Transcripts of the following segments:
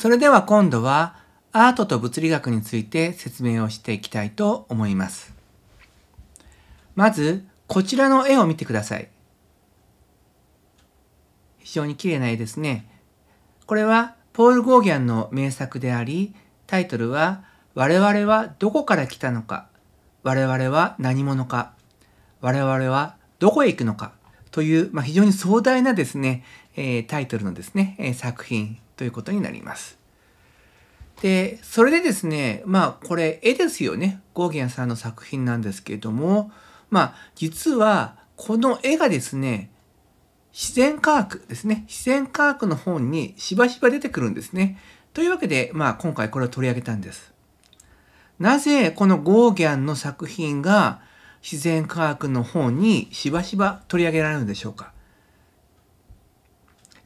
それでは今度はアートと物理学について説明をしていきたいと思います。まず、こちらの絵を見てください。非常に綺麗な絵ですね。これはポール・ゴーギャンの名作であり、タイトルは我々はどこから来たのか、我々は何者か、我々はどこへ行くのかという、まあ、非常に壮大なですね、えー、タイトルのですね、えー、作品ということになります。で、それでですね、まあこれ絵ですよね。ゴーギャンさんの作品なんですけれども、まあ実はこの絵がですね、自然科学ですね。自然科学の本にしばしば出てくるんですね。というわけで、まあ今回これを取り上げたんです。なぜこのゴーギャンの作品が自然科学の本にしばしば取り上げられるんでしょうか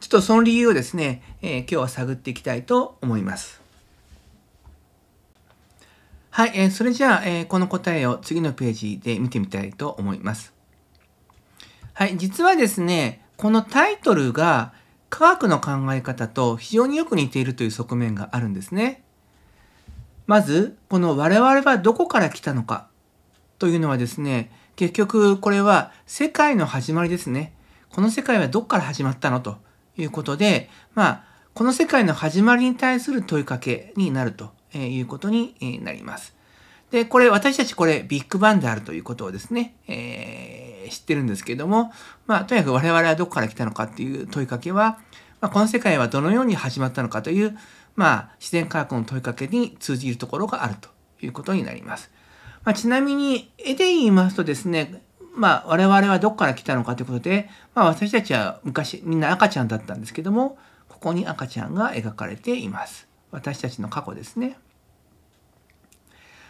ちょっとその理由をですね、えー、今日は探っていきたいと思います。はい、えー、それじゃあ、えー、この答えを次のページで見てみたいと思います。はい、実はですね、このタイトルが科学の考え方と非常によく似ているという側面があるんですね。まず、この我々はどこから来たのかというのはですね、結局これは世界の始まりですね。この世界はどこから始まったのということで、まあ、この世界の始まりに対する問いかけになるということになります。で、これ、私たちこれ、ビッグバンであるということをですね、えー、知ってるんですけども、まあ、とにかく我々はどこから来たのかっていう問いかけは、まあ、この世界はどのように始まったのかという、まあ、自然科学の問いかけに通じるところがあるということになります。まあ、ちなみに、絵で言いますとですね、まあ、我々はどこから来たのかということで、まあ、私たちは昔みんな赤ちゃんだったんですけどもここに赤ちゃんが描かれています私たちの過去ですね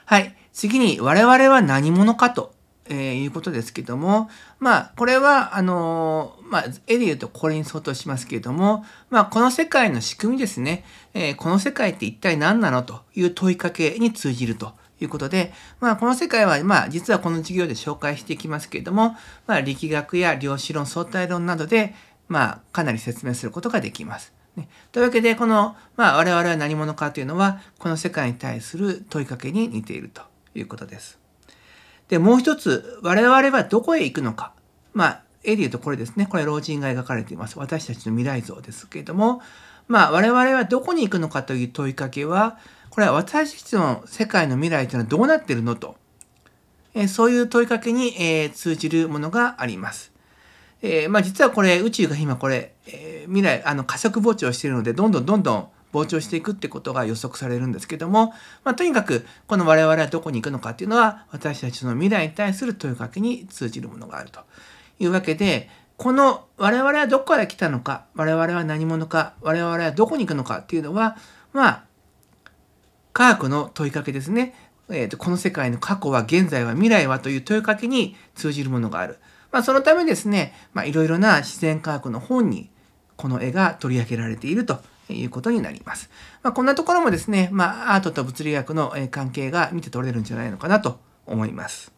はい次に我々は何者かと、えー、いうことですけどもまあこれはあのー、まあ、絵で言うとこれに相当しますけれども、まあ、この世界の仕組みですね、えー、この世界って一体何なのという問いかけに通じるということで、まあ、この世界は、まあ、実はこの授業で紹介していきますけれども、まあ、力学や量子論、相対論などで、まあ、かなり説明することができます。ね、というわけで、この、まあ、我々は何者かというのは、この世界に対する問いかけに似ているということです。で、もう一つ、我々はどこへ行くのか。まあ、絵で言うとこれですね。これ、老人が描かれています。私たちの未来像ですけれども、まあ、我々はどこに行くのかという問いかけは、これは私たちの世界の未来というのはどうなっているのと、えそういう問いかけに、え通じるものがあります。えー、まあ、実はこれ宇宙が今これ、えー、未来あの加速膨張しているのでどんどんどんどん膨張していくってことが予測されるんですけども、まあ、とにかくこの我々はどこに行くのかっていうのは私たちの未来に対する問いかけに通じるものがあるというわけでこの我々はどこから来たのか我々は何者か我々はどこに行くのかっていうのはまあ科学の問いかけですね、えーと、この世界の過去は現在は未来はという問いかけに通じるものがある、まあ、そのためですねいろいろな自然科学の本にこの絵が取り上げられているということになります、まあ、こんなところもですね、まあ、アートと物理学の関係が見て取れるんじゃないのかなと思います。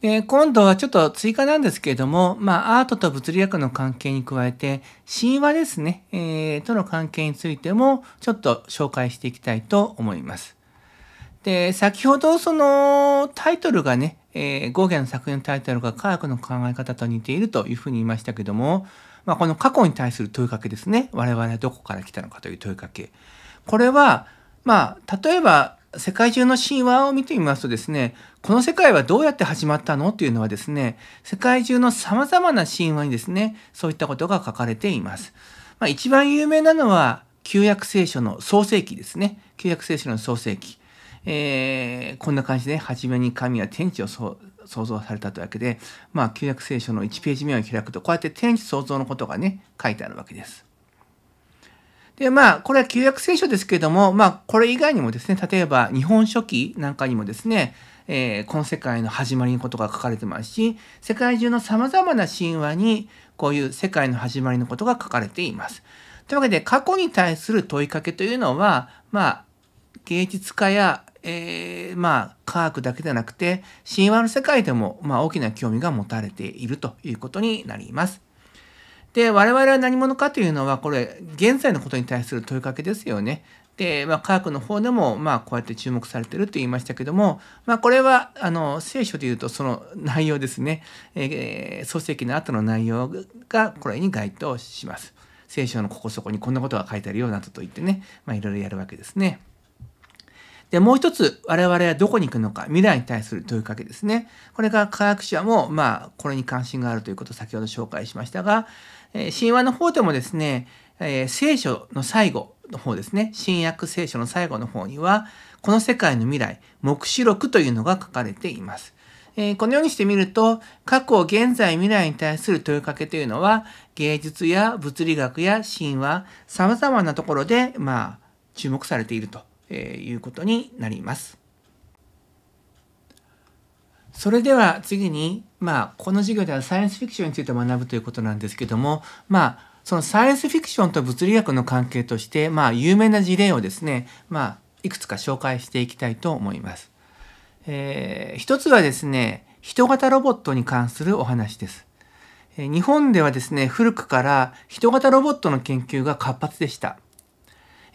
で今度はちょっと追加なんですけれども、まあ、アートと物理学の関係に加えて、神話ですね、えー、との関係についても、ちょっと紹介していきたいと思います。で、先ほどそのタイトルがね、えー、ゴーの作品のタイトルが科学の考え方と似ているというふうに言いましたけども、まあ、この過去に対する問いかけですね、我々はどこから来たのかという問いかけ。これは、まあ、例えば世界中の神話を見てみますとですね、この世界はどうやって始まったのというのはですね、世界中の様々な神話にですね、そういったことが書かれています。まあ、一番有名なのは、旧約聖書の創世記ですね。旧約聖書の創世記。えー、こんな感じで、初めに神は天地を創造されたというわけで、まあ、旧約聖書の1ページ目を開くと、こうやって天地創造のことがね、書いてあるわけです。で、まあ、これは旧約聖書ですけれども、まあ、これ以外にもですね、例えば、日本書紀なんかにもですね、えー、この世界の始まりのことが書かれてますし、世界中の様々な神話に、こういう世界の始まりのことが書かれています。というわけで、過去に対する問いかけというのは、まあ、芸術家や、えー、まあ、科学だけでなくて、神話の世界でも、まあ、大きな興味が持たれているということになります。で我々は何者かというのはこれ現在のことに対する問いかけですよね。で、まあ、科学の方でも、まあ、こうやって注目されてると言いましたけども、まあ、これはあの聖書で言うとその内容ですね、えー、創世記の後の内容がこれに該当します。聖書のここそこにこんなことが書いてあるよなどと言ってね、まあ、いろいろやるわけですね。で、もう一つ、我々はどこに行くのか、未来に対する問いかけですね。これが科学者も、まあ、これに関心があるということを先ほど紹介しましたが、え神話の方でもですね、え聖書の最後の方ですね、新約聖書の最後の方には、この世界の未来、黙示録というのが書かれています。えこのようにしてみると、過去、現在、未来に対する問いかけというのは、芸術や物理学や神話、様々なところで、まあ、注目されているということになります。それでは次にまあ、この授業ではサイエンスフィクションについて学ぶということなんですけども、まあ、そのサイエンスフィクションと物理学の関係として、まあ、有名な事例をですね、まあ、いくつか紹介していきたいと思います。えー、一つはですね、人型ロボットに関するお話です。え日本ではですね、古くから人型ロボットの研究が活発でした。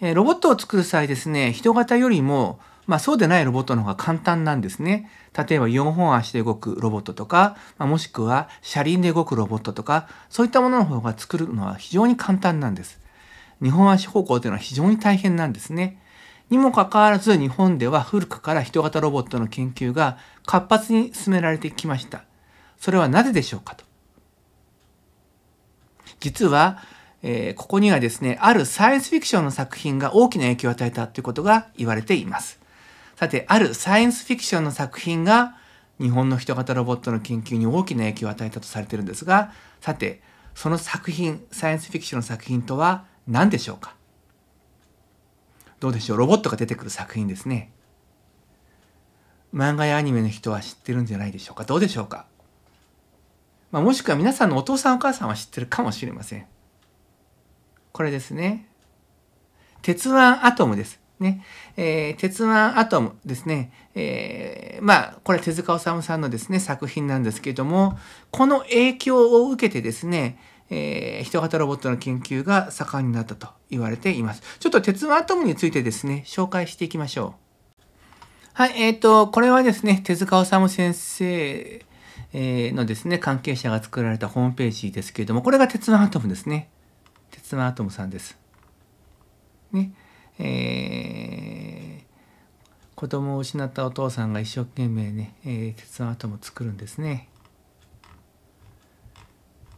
えロボットを作る際ですね、人型よりもまあ、そうでないロボットの方が簡単なんですね。例えば4本足で動くロボットとか、まあ、もしくは車輪で動くロボットとか、そういったものの方が作るのは非常に簡単なんです。2本足方向というのは非常に大変なんですね。にもかかわらず日本では古くから人型ロボットの研究が活発に進められてきました。それはなぜでしょうかと。実は、えー、ここにはですね、あるサイエンスフィクションの作品が大きな影響を与えたということが言われています。さて、あるサイエンスフィクションの作品が日本の人型ロボットの研究に大きな影響を与えたとされているんですが、さて、その作品、サイエンスフィクションの作品とは何でしょうかどうでしょうロボットが出てくる作品ですね。漫画やアニメの人は知ってるんじゃないでしょうかどうでしょうか、まあ、もしくは皆さんのお父さんお母さんは知ってるかもしれません。これですね。鉄腕アトムです。ねえー、鉄腕アトムですね、えー、まあこれ手塚治虫さんのですね作品なんですけれどもこの影響を受けてですね、えー、人型ロボットの研究が盛んになったと言われていますちょっと鉄腕アトムについてですね紹介していきましょうはいえっ、ー、とこれはですね手塚治虫先生のですね関係者が作られたホームページですけれどもこれが鉄腕アトムですね鉄腕アトムさんですねえー、子供を失ったお父さんが一生懸命ね、えー、鉄腕アトムを作るんですね。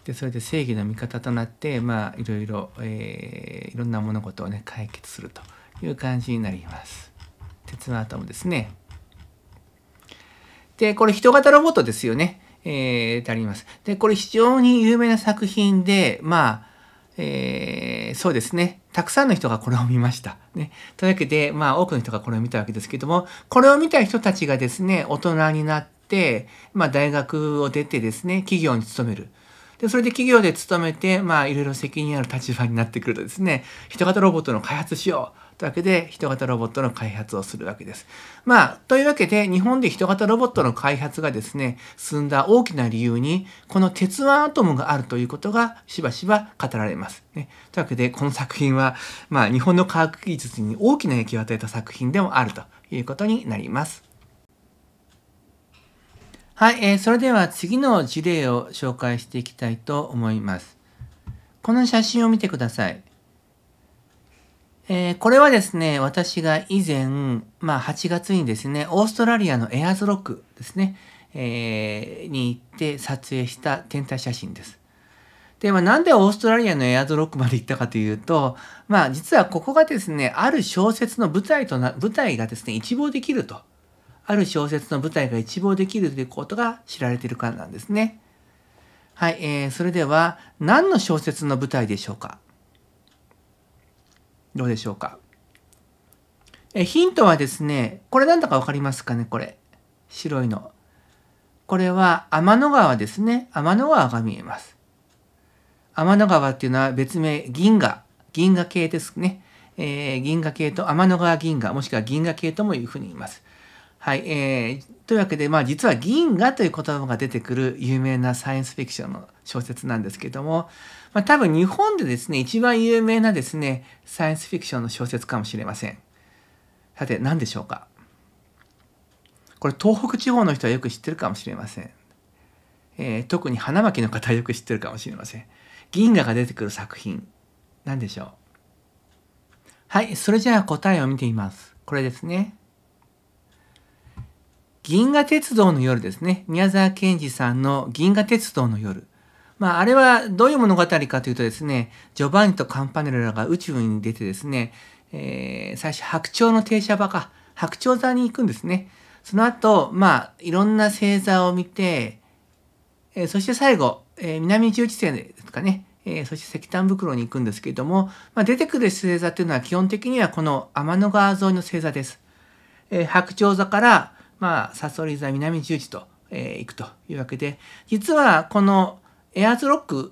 でそれで正義の味方となってまあいろいろ、えー、いろんな物事をね解決するという感じになります。鉄腕アトムですね。でこれ人型ロボットですよね。えー、であります。でこれ非常に有名な作品でまあえーえー、そうですね。たくさんの人がこれを見ました。ね。というわけで、まあ多くの人がこれを見たわけですけども、これを見た人たちがですね、大人になって、まあ大学を出てですね、企業に勤める。で、それで企業で勤めて、まあいろいろ責任ある立場になってくるとですね、人型ロボットの開発しよう。というわけで、人型ロボットの開発をするわけです。まあ、というわけで、日本で人型ロボットの開発がですね、進んだ大きな理由に、この鉄腕アトムがあるということがしばしば語られます。ね、というわけで、この作品は、まあ、日本の科学技術に大きな影響を与えた作品でもあるということになります。はい、えー、それでは次の事例を紹介していきたいと思います。この写真を見てください。えー、これはですね、私が以前、まあ8月にですね、オーストラリアのエアーズロックですね、えー、に行って撮影した天体写真です。で、まあ、なんでオーストラリアのエアーズロックまで行ったかというと、まあ実はここがですね、ある小説の舞台とな、舞台がですね、一望できると。ある小説の舞台が一望できるということが知られているからなんですね。はい、えー、それでは何の小説の舞台でしょうかどうでしょうか。えヒントはですね、これなんだか分かりますかね、これ。白いの。これは天の川ですね。天の川が見えます。天の川っていうのは別名銀河、銀河系ですね。えー、銀河系と天の川銀河、もしくは銀河系ともいうふうに言います。はい、えー、というわけで、まあ、実は「銀河」という言葉が出てくる有名なサイエンスフィクションの小説なんですけども、まあ、多分日本でですね一番有名なですねサイエンスフィクションの小説かもしれませんさて何でしょうかこれ東北地方の人はよく知ってるかもしれません、えー、特に花巻の方はよく知ってるかもしれません銀河が出てくる作品何でしょうはいそれじゃあ答えを見てみますこれですね銀河鉄道の夜ですね。宮沢賢治さんの銀河鉄道の夜。まあ、あれはどういう物語かというとですね、ジョバンニとカンパネラが宇宙に出てですね、えー、最初白鳥の停車場か、白鳥座に行くんですね。その後、まあ、いろんな星座を見て、えー、そして最後、えー、南十字星ですかね、えー、そして石炭袋に行くんですけれども、まあ、出てくる星座っていうのは基本的にはこの天の川沿いの星座です。え白鳥座からまあ、サソリ座南十字と、えー、行くというわけで、実はこのエアーズロック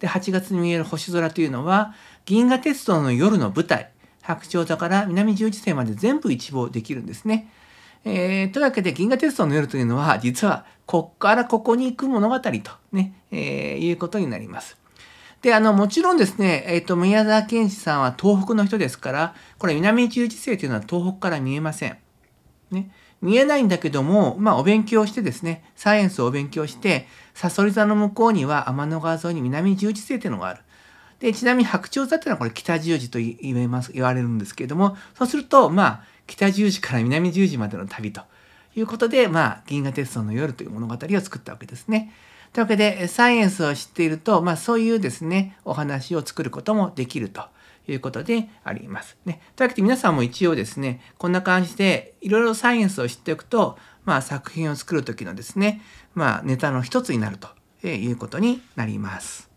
で8月に見える星空というのは、銀河鉄道の夜の舞台、白鳥座から南十字星まで全部一望できるんですね。えー、というわけで、銀河鉄道の夜というのは、実は、こっからここに行く物語とね、えー、いうことになります。で、あの、もちろんですね、えっ、ー、と、宮沢賢治さんは東北の人ですから、これ、南十字星というのは東北から見えません。ね。見えないんだけども、まあ、お勉強してですね、サイエンスをお勉強して、サソリ座の向こうには天の川沿いに南十字星っていうのがある。で、ちなみに白鳥座っていうのはこれ北十字と言えます、言われるんですけれども、そうすると、まあ、北十字から南十字までの旅ということで、まあ、銀河鉄道の夜という物語を作ったわけですね。というわけで、サイエンスを知っていると、まあ、そういうですね、お話を作ることもできると。いうことであります。ね。というわけで皆さんも一応ですね、こんな感じでいろいろサイエンスを知っておくと、まあ作品を作る時のですね、まあネタの一つになるということになります。